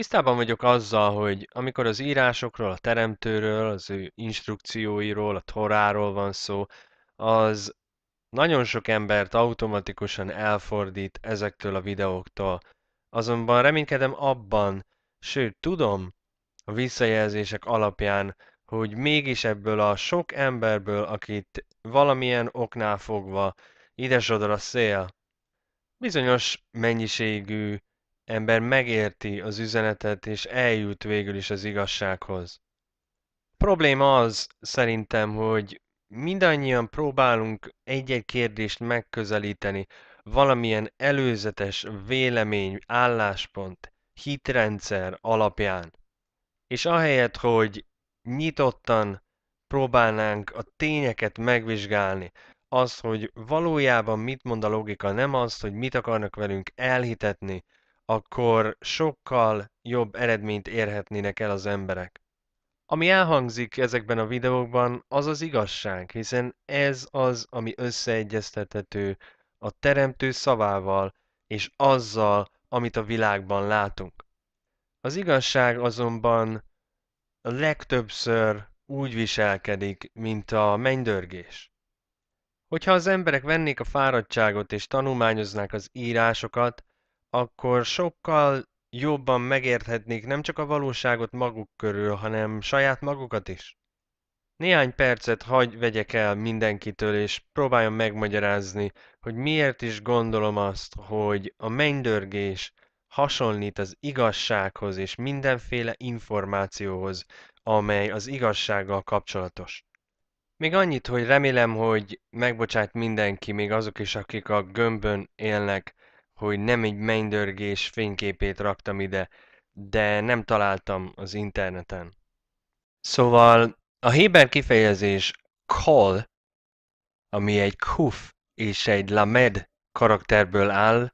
Tisztában vagyok azzal, hogy amikor az írásokról, a teremtőről, az ő instrukcióiról, a toráról van szó, az nagyon sok embert automatikusan elfordít ezektől a videóktól. Azonban reménykedem abban, sőt tudom a visszajelzések alapján, hogy mégis ebből a sok emberből, akit valamilyen oknál fogva idesodor a szél, bizonyos mennyiségű ember megérti az üzenetet, és eljut végül is az igazsághoz. A probléma az szerintem, hogy mindannyian próbálunk egy-egy kérdést megközelíteni, valamilyen előzetes vélemény, álláspont, hitrendszer alapján. És ahelyett, hogy nyitottan próbálnánk a tényeket megvizsgálni, az, hogy valójában mit mond a logika, nem azt, hogy mit akarnak velünk elhitetni, akkor sokkal jobb eredményt érhetnének el az emberek. Ami elhangzik ezekben a videókban, az az igazság, hiszen ez az, ami összeegyeztethető a teremtő szavával és azzal, amit a világban látunk. Az igazság azonban legtöbbször úgy viselkedik, mint a mennydörgés. Hogyha az emberek vennék a fáradtságot és tanulmányoznák az írásokat, akkor sokkal jobban megérthetnék nem csak a valóságot maguk körül, hanem saját magukat is. Néhány percet hagy vegyek el mindenkitől, és próbáljam megmagyarázni, hogy miért is gondolom azt, hogy a mennydörgés hasonlít az igazsághoz és mindenféle információhoz, amely az igazsággal kapcsolatos. Még annyit, hogy remélem, hogy megbocsát mindenki, még azok is, akik a gömbön élnek, hogy nem egy mennydörgés fényképét raktam ide, de nem találtam az interneten. Szóval a héber kifejezés call, ami egy kuf és egy lamed karakterből áll,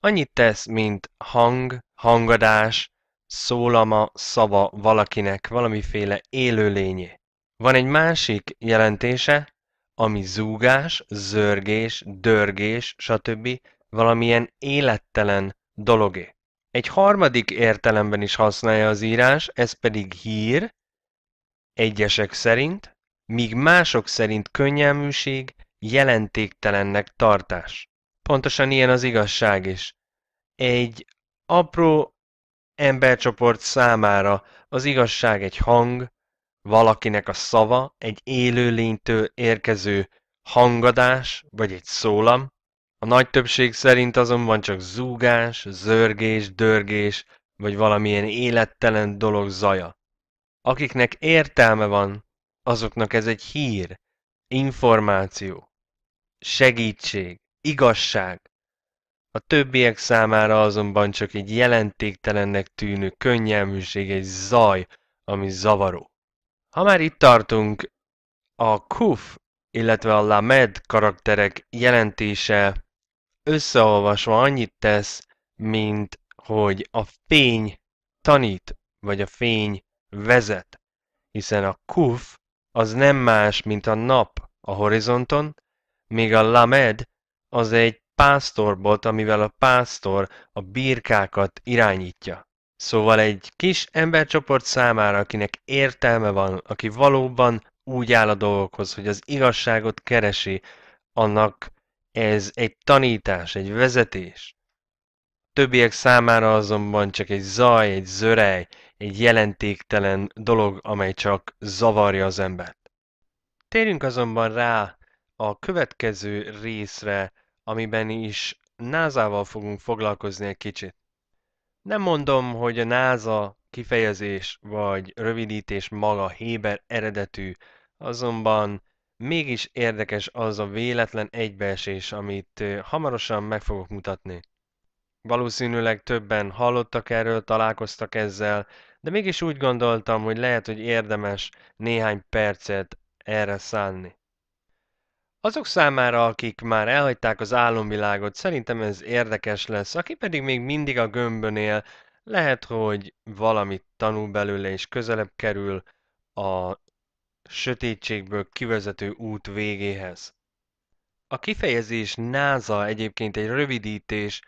annyit tesz, mint hang, hangadás, szólama, szava valakinek, valamiféle élőlényé. Van egy másik jelentése, ami zúgás, zörgés, dörgés, stb valamilyen élettelen dologé. Egy harmadik értelemben is használja az írás, ez pedig hír, egyesek szerint, míg mások szerint könnyelműség, jelentéktelennek tartás. Pontosan ilyen az igazság is. Egy apró embercsoport számára az igazság egy hang, valakinek a szava, egy élőlénytől érkező hangadás vagy egy szólam, a nagy többség szerint azonban csak zúgás, zörgés, dörgés, vagy valamilyen élettelen dolog zaja. Akiknek értelme van, azoknak ez egy hír, információ, segítség, igazság. A többiek számára azonban csak egy jelentéktelennek tűnő könnyelműség, egy zaj, ami zavaró. Ha már itt tartunk, a kuf, illetve a lamed karakterek jelentése összeolvasva annyit tesz, mint hogy a fény tanít, vagy a fény vezet, hiszen a kuf az nem más, mint a nap a horizonton, míg a lamed az egy pásztorbot, amivel a pásztor a birkákat irányítja. Szóval egy kis embercsoport számára, akinek értelme van, aki valóban úgy áll a dolgokhoz, hogy az igazságot keresi, annak ez egy tanítás, egy vezetés. többiek számára azonban csak egy zaj, egy zörej, egy jelentéktelen dolog, amely csak zavarja az embert. Térjünk azonban rá a következő részre, amiben is Názával fogunk foglalkozni egy kicsit. Nem mondom, hogy a náza kifejezés vagy rövidítés maga Héber eredetű, azonban mégis érdekes az a véletlen egybeesés, amit hamarosan meg fogok mutatni. Valószínűleg többen hallottak erről, találkoztak ezzel, de mégis úgy gondoltam, hogy lehet, hogy érdemes néhány percet erre szánni. Azok számára, akik már elhagyták az álomvilágot, szerintem ez érdekes lesz, aki pedig még mindig a gömbön él, lehet, hogy valamit tanul belőle és közelebb kerül a sötétségből kivezető út végéhez. A kifejezés NASA egyébként egy rövidítés,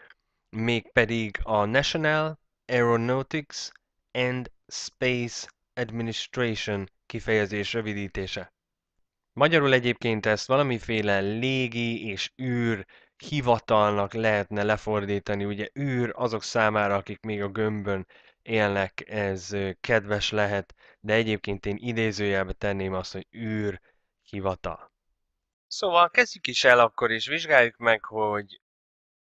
mégpedig a National Aeronautics and Space Administration kifejezés rövidítése. Magyarul egyébként ezt valamiféle légi és űr hivatalnak lehetne lefordítani, ugye űr azok számára, akik még a gömbön élnek, ez kedves lehet, de egyébként én idézőjelbe tenném azt, hogy űr hivata. Szóval kezdjük is el akkor, és vizsgáljuk meg, hogy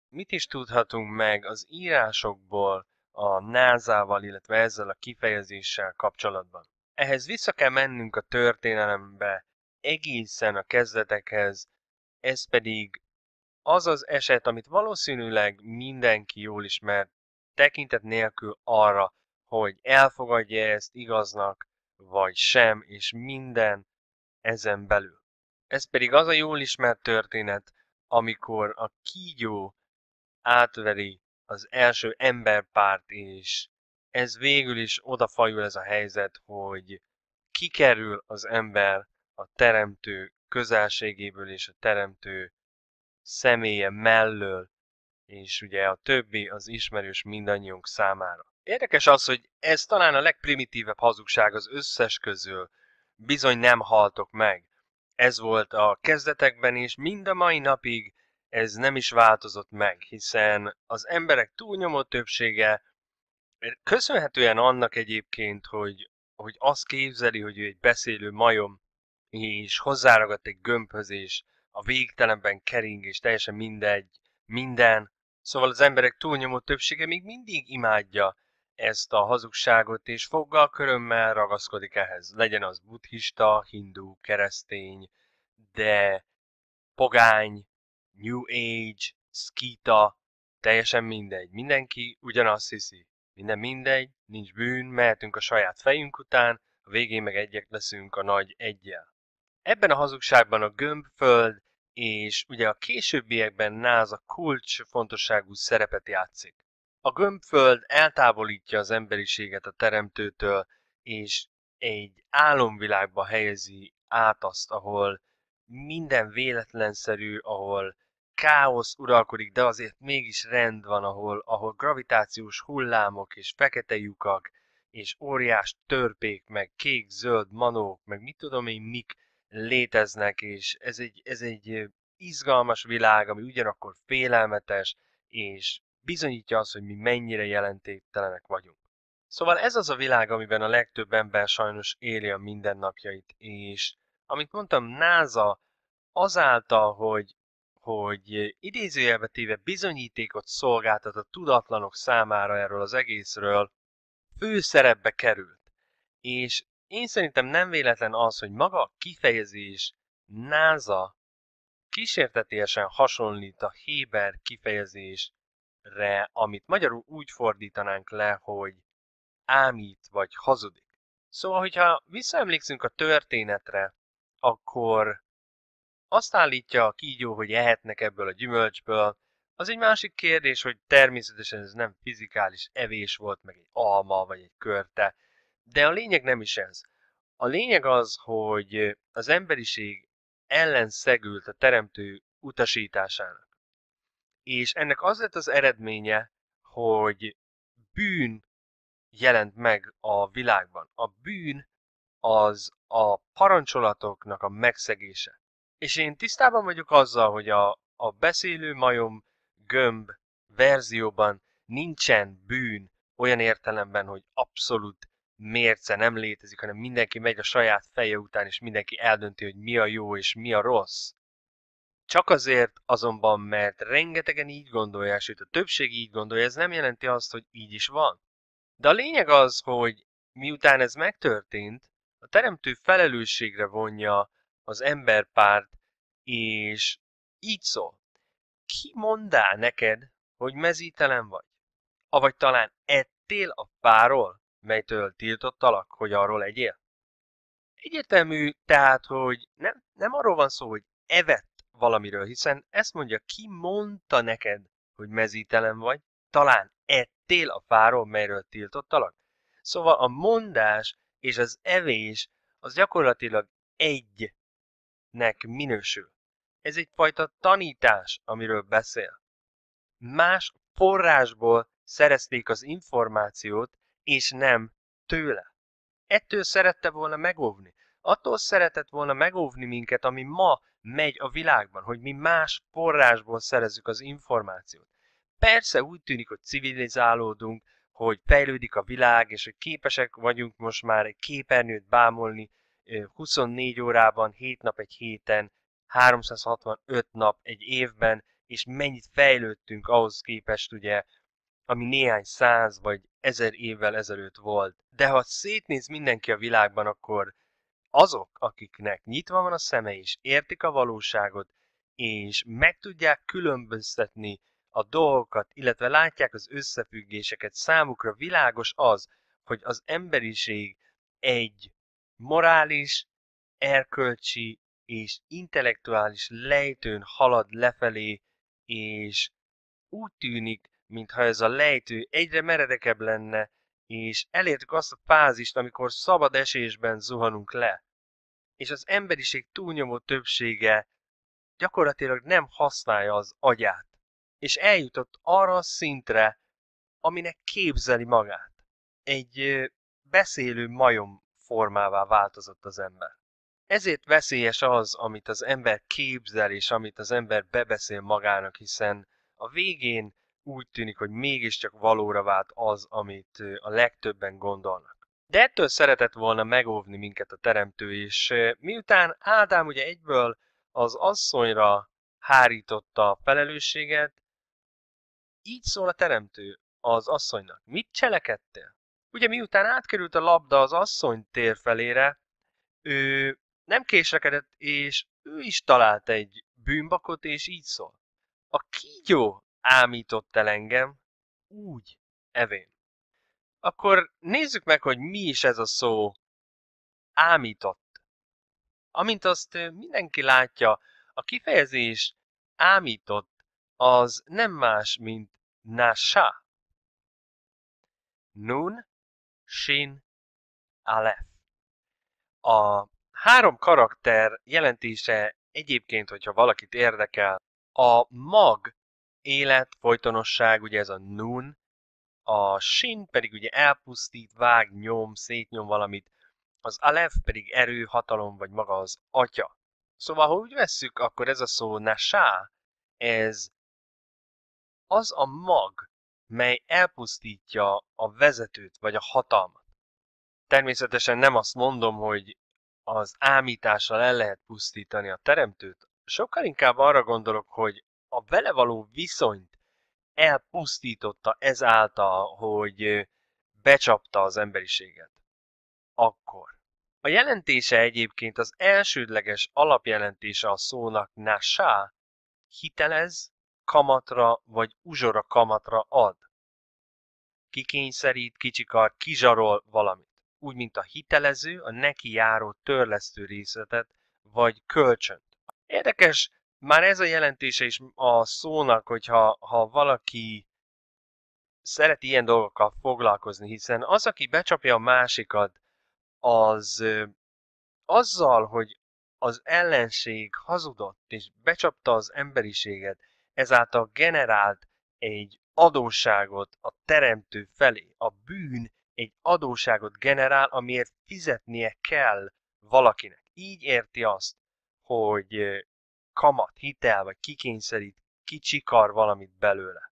mit is tudhatunk meg az írásokból a NASA-val, illetve ezzel a kifejezéssel kapcsolatban. Ehhez vissza kell mennünk a történelembe egészen a kezdetekhez, ez pedig az az eset, amit valószínűleg mindenki jól ismer, tekintet nélkül arra, hogy elfogadja ezt igaznak, vagy sem, és minden ezen belül. Ez pedig az a jól ismert történet, amikor a kígyó átveri az első emberpárt, és ez végül is odafajul ez a helyzet, hogy kikerül az ember a teremtő közelségéből és a teremtő személye mellől, és ugye a többi az ismerős mindannyiunk számára. Érdekes az, hogy ez talán a legprimitívebb hazugság az összes közül. Bizony nem haltok meg. Ez volt a kezdetekben is, mind a mai napig ez nem is változott meg, hiszen az emberek túlnyomó többsége köszönhetően annak egyébként, hogy, hogy azt képzeli, hogy ő egy beszélő majom, és hozzáragadt egy gömbhöz, és a végtelenben kering, és teljesen mindegy, minden. Szóval az emberek túlnyomó többsége még mindig imádja ezt a hazugságot, és foggal körömmel ragaszkodik ehhez. Legyen az buddhista, hindú, keresztény, de pogány, new age, skita, teljesen mindegy. Mindenki ugyanazt hiszi. Minden mindegy, nincs bűn, mehetünk a saját fejünk után, a végén meg egyek leszünk a nagy egyel. Ebben a hazugságban a gömbföld és ugye a későbbiekben a kulcs fontosságú szerepet játszik. A gömbföld eltávolítja az emberiséget a teremtőtől, és egy álomvilágba helyezi át azt, ahol minden véletlenszerű, ahol káosz uralkodik, de azért mégis rend van, ahol, ahol gravitációs hullámok és fekete lyukak, és óriás törpék, meg kék-zöld manók, meg mit tudom én mik léteznek, és ez egy, ez egy izgalmas világ, ami ugyanakkor félelmetes, és bizonyítja az, hogy mi mennyire jelentéktelenek vagyunk. Szóval ez az a világ, amiben a legtöbb ember sajnos éli a mindennapjait, és amit mondtam, NASA azáltal, hogy, hogy idézőjelbe téve bizonyítékot szolgáltat a tudatlanok számára erről az egészről, főszerepbe került. És én szerintem nem véletlen az, hogy maga a kifejezés NASA kísértetésen hasonlít a Héber kifejezés re, amit magyarul úgy fordítanánk le, hogy ámít vagy hazudik. Szóval, hogyha visszaemlékszünk a történetre, akkor azt állítja a kígyó, hogy ehetnek ebből a gyümölcsből, az egy másik kérdés, hogy természetesen ez nem fizikális evés volt, meg egy alma, vagy egy körte, de a lényeg nem is ez. A lényeg az, hogy az emberiség ellenszegült a teremtő utasításának és ennek az lett az eredménye, hogy bűn jelent meg a világban. A bűn az a parancsolatoknak a megszegése. És én tisztában vagyok azzal, hogy a, a beszélő majom gömb verzióban nincsen bűn olyan értelemben, hogy abszolút mérce nem létezik, hanem mindenki megy a saját feje után, és mindenki eldönti, hogy mi a jó és mi a rossz. Csak azért azonban, mert rengetegen így gondolják, sőt a többség így gondolja, ez nem jelenti azt, hogy így is van. De a lényeg az, hogy miután ez megtörtént, a teremtő felelősségre vonja az emberpárt, és így szól. Ki mondá neked, hogy mezítelen vagy? Avagy talán ettél a fáról, melytől tiltottalak, hogy arról egyél? Egyértelmű tehát, hogy nem, nem arról van szó, hogy evett valamiről, hiszen ezt mondja, ki mondta neked, hogy mezítelen vagy? Talán ettél a fáról, melyről tiltottalak? Szóval a mondás és az evés az gyakorlatilag egynek minősül. Ez egyfajta tanítás, amiről beszél. Más forrásból szerezték az információt, és nem tőle. Ettől szerette volna megóvni. Attól szeretett volna megóvni minket, ami ma megy a világban, hogy mi más forrásból szerezzük az információt. Persze úgy tűnik, hogy civilizálódunk, hogy fejlődik a világ, és hogy képesek vagyunk most már egy képernyőt bámolni 24 órában, 7 nap egy héten, 365 nap egy évben, és mennyit fejlődtünk ahhoz képest, ugye, ami néhány száz vagy ezer évvel ezelőtt volt. De ha szétnéz mindenki a világban, akkor azok, akiknek nyitva van a szeme és értik a valóságot, és meg tudják különböztetni a dolgokat, illetve látják az összefüggéseket, számukra világos az, hogy az emberiség egy morális, erkölcsi és intellektuális lejtőn halad lefelé, és úgy tűnik, mintha ez a lejtő egyre meredekebb lenne, és elértük azt a fázist, amikor szabad esésben zuhanunk le, és az emberiség túlnyomó többsége gyakorlatilag nem használja az agyát, és eljutott arra a szintre, aminek képzeli magát. Egy beszélő majom formává változott az ember. Ezért veszélyes az, amit az ember képzel és amit az ember bebeszél magának, hiszen a végén úgy tűnik, hogy mégiscsak valóra vált az, amit a legtöbben gondolnak. De ettől szeretett volna megóvni minket a teremtő, és miután Ádám ugye egyből az asszonyra hárította a felelősséget, így szól a teremtő az asszonynak. Mit cselekedtél? Ugye miután átkerült a labda az asszony tér felére, ő nem késlekedett, és ő is talált egy bűnbakot, és így szól. A kígyó ámított el engem, úgy evén. Akkor nézzük meg, hogy mi is ez a szó ámított. Amint azt mindenki látja, a kifejezés ámított az nem más, mint nasa. Nun, sin alef. A három karakter jelentése egyébként, hogyha valakit érdekel, a mag élet, folytonosság, ugye ez a nun, a sin pedig ugye elpusztít, vág, nyom, szétnyom valamit, az alef pedig erő, hatalom, vagy maga az atya. Szóval, ha úgy vesszük, akkor ez a szó nasá, ez az a mag, mely elpusztítja a vezetőt, vagy a hatalmat. Természetesen nem azt mondom, hogy az ámítással el lehet pusztítani a teremtőt, sokkal inkább arra gondolok, hogy a vele való viszonyt elpusztította ezáltal, hogy becsapta az emberiséget. Akkor. A jelentése egyébként az elsődleges alapjelentése a szónak nasá, hitelez, kamatra vagy uzsora kamatra ad. Kikényszerít, kicsikar, kizsarol valamit. Úgy, mint a hitelező a neki járó törlesztő részletet vagy kölcsönt. Érdekes már ez a jelentése is a szónak, hogyha ha valaki szeret ilyen dolgokkal foglalkozni, hiszen az, aki becsapja a másikat, az azzal, hogy az ellenség hazudott és becsapta az emberiséget, ezáltal generált egy adósságot a teremtő felé. A bűn egy adóságot generál, amiért fizetnie kell valakinek. Így érti azt, hogy kamat, hitel, vagy kikényszerít, kicsikar valamit belőle.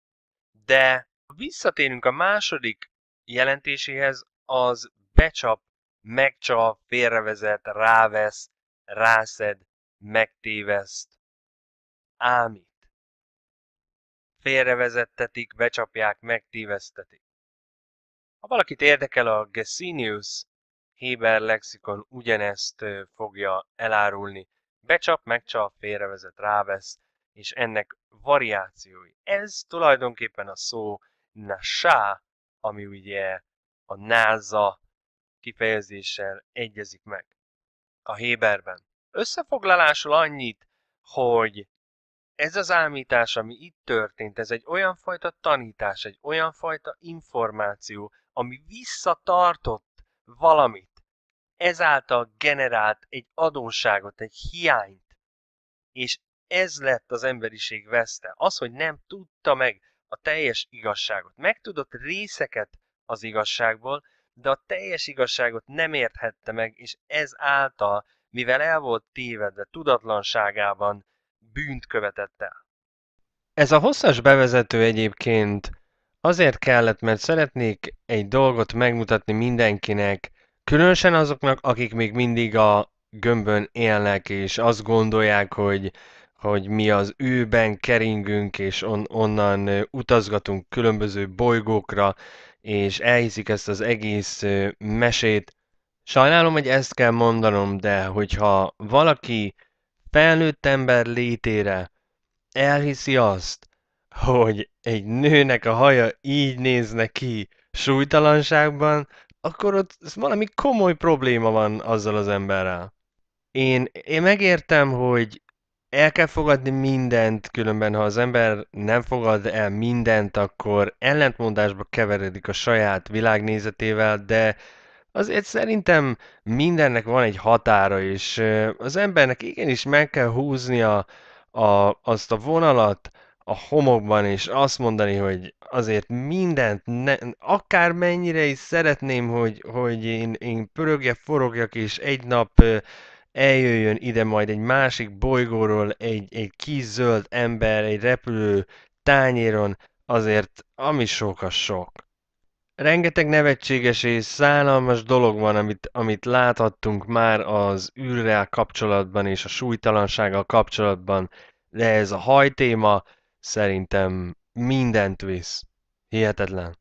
De visszatérünk a második jelentéséhez, az becsap, megcsap, félrevezet, rávesz, rászed, megtéveszt, ámít. Félrevezettetik, becsapják, megtévesztetik. Ha valakit érdekel a Gesinius, Héber lexikon ugyanezt fogja elárulni. Becsap, megcsap, félrevezet, rávesz, és ennek variációi. Ez tulajdonképpen a szó nasá, ami ugye a náza kifejezéssel egyezik meg a Héberben. Összefoglalásul annyit, hogy ez az ámítás, ami itt történt, ez egy olyan fajta tanítás, egy olyan fajta információ, ami visszatartott valamit ezáltal generált egy adósságot, egy hiányt, és ez lett az emberiség veszte. Az, hogy nem tudta meg a teljes igazságot. Megtudott részeket az igazságból, de a teljes igazságot nem érthette meg, és ez által, mivel el volt tévedve, tudatlanságában bűnt követett el. Ez a hosszas bevezető egyébként azért kellett, mert szeretnék egy dolgot megmutatni mindenkinek, Különösen azoknak, akik még mindig a gömbön élnek, és azt gondolják, hogy, hogy mi az őben keringünk, és on, onnan utazgatunk különböző bolygókra, és elhiszik ezt az egész mesét. Sajnálom, hogy ezt kell mondanom, de hogyha valaki felnőtt ember létére elhiszi azt, hogy egy nőnek a haja így nézne ki súlytalanságban, akkor ott valami komoly probléma van azzal az emberrel. Én, én megértem, hogy el kell fogadni mindent, különben ha az ember nem fogad el mindent, akkor ellentmondásba keveredik a saját világnézetével, de azért szerintem mindennek van egy határa, és az embernek igenis meg kell húznia a, azt a vonalat, a homokban, és azt mondani, hogy azért mindent, ne, akármennyire is szeretném, hogy, hogy én, én pörögjek, forogjak, és egy nap eljöjjön ide majd egy másik bolygóról egy, egy kis zöld ember, egy repülő tányéron, azért ami sok a sok. Rengeteg nevetséges és szállalmas dolog van, amit, amit láthattunk már az űrrel kapcsolatban és a súlytalansággal kapcsolatban, de ez a hajtéma, Szerintem mindent visz. Hihetetlen.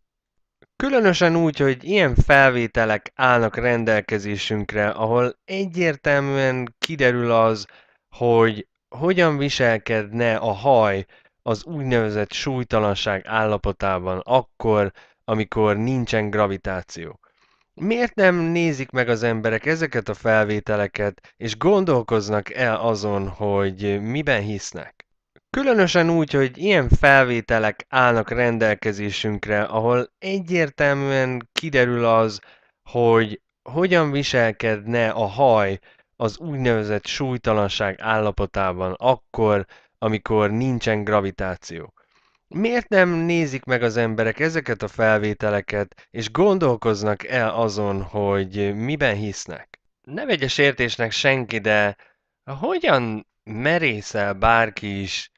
Különösen úgy, hogy ilyen felvételek állnak rendelkezésünkre, ahol egyértelműen kiderül az, hogy hogyan viselkedne a haj az úgynevezett súlytalanság állapotában akkor, amikor nincsen gravitáció. Miért nem nézik meg az emberek ezeket a felvételeket, és gondolkoznak el azon, hogy miben hisznek? Különösen úgy, hogy ilyen felvételek állnak rendelkezésünkre, ahol egyértelműen kiderül az, hogy hogyan viselkedne a haj az úgynevezett súlytalanság állapotában akkor, amikor nincsen gravitáció. Miért nem nézik meg az emberek ezeket a felvételeket, és gondolkoznak el azon, hogy miben hisznek? Ne vegyes értésnek senki, de hogyan merészel bárki is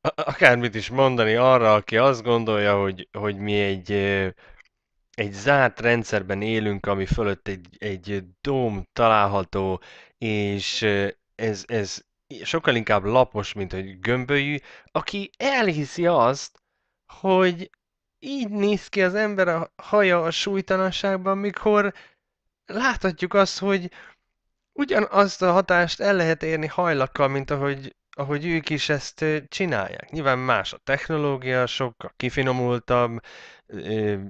akármit is mondani arra, aki azt gondolja, hogy, hogy mi egy, egy zárt rendszerben élünk, ami fölött egy, egy dóm található, és ez, ez sokkal inkább lapos, mint hogy gömbölyű, aki elhiszi azt, hogy így néz ki az ember a haja a súlytalanságban, mikor láthatjuk azt, hogy ugyanazt a hatást el lehet érni hajlakkal, mint ahogy ahogy ők is ezt csinálják. Nyilván más a technológia, sokkal kifinomultabb,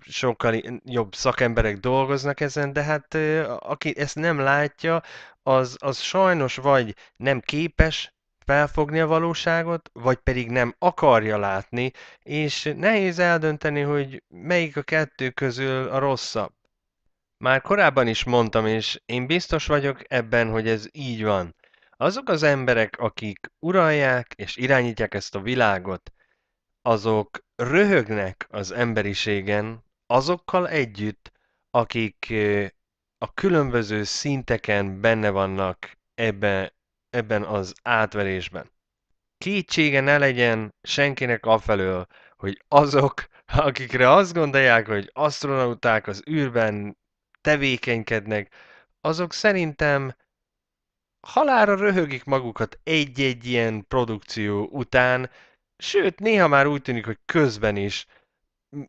sokkal jobb szakemberek dolgoznak ezen, de hát aki ezt nem látja, az, az sajnos vagy nem képes felfogni a valóságot, vagy pedig nem akarja látni, és nehéz eldönteni, hogy melyik a kettő közül a rosszabb. Már korábban is mondtam, és én biztos vagyok ebben, hogy ez így van azok az emberek, akik uralják és irányítják ezt a világot, azok röhögnek az emberiségen azokkal együtt, akik a különböző szinteken benne vannak ebbe, ebben az átverésben. Kétsége ne legyen senkinek afelől, hogy azok, akikre azt gondolják, hogy astronauták az űrben tevékenykednek, azok szerintem halára röhögik magukat egy-egy ilyen produkció után, sőt, néha már úgy tűnik, hogy közben is,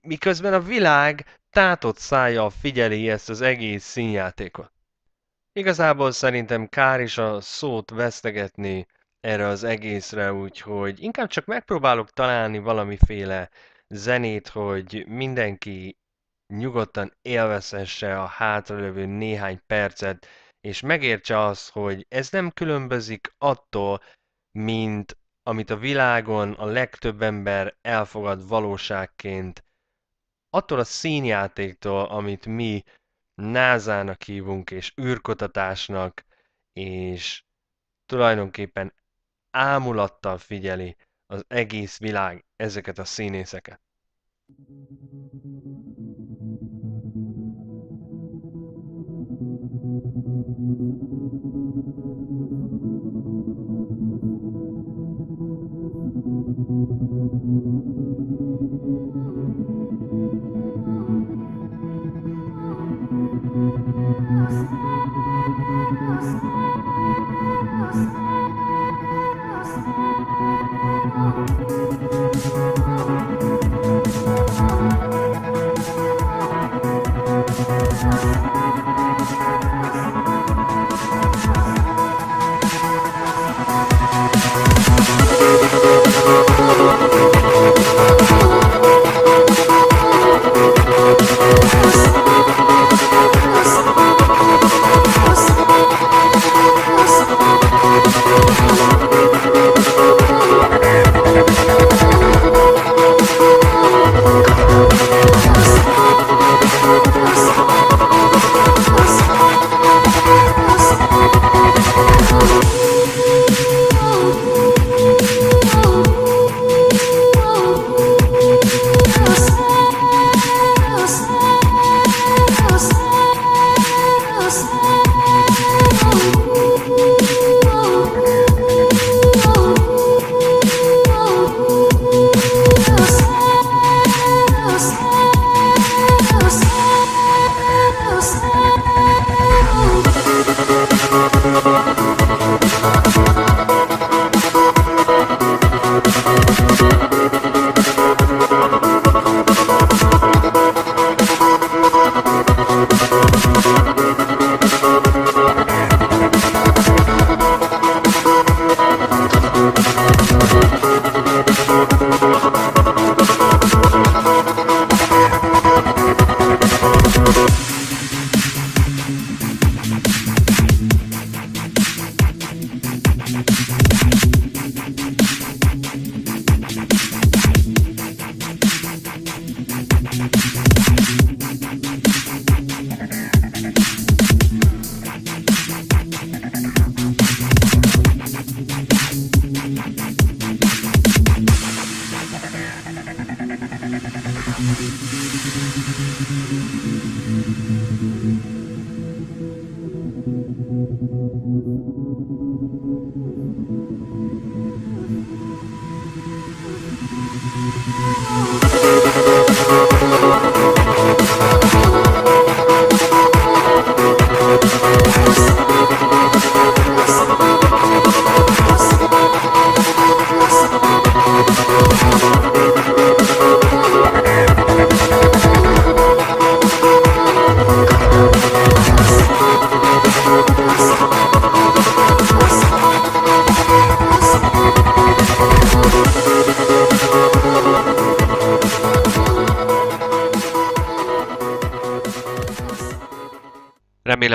miközben a világ tátott szája figyeli ezt az egész színjátékot. Igazából szerintem kár is a szót vesztegetni erre az egészre, úgyhogy inkább csak megpróbálok találni valamiféle zenét, hogy mindenki nyugodtan élvezhesse a hátralévő néhány percet, és megértse az, hogy ez nem különbözik attól, mint amit a világon a legtöbb ember elfogad valóságként, attól a színjátéktól, amit mi názának hívunk, és űrkotatásnak, és tulajdonképpen ámulattal figyeli az egész világ ezeket a színészeket.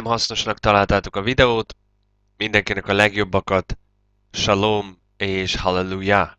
hasznosnak találtátok a videót, mindenkinek a legjobbakat, shalom és hallelujah!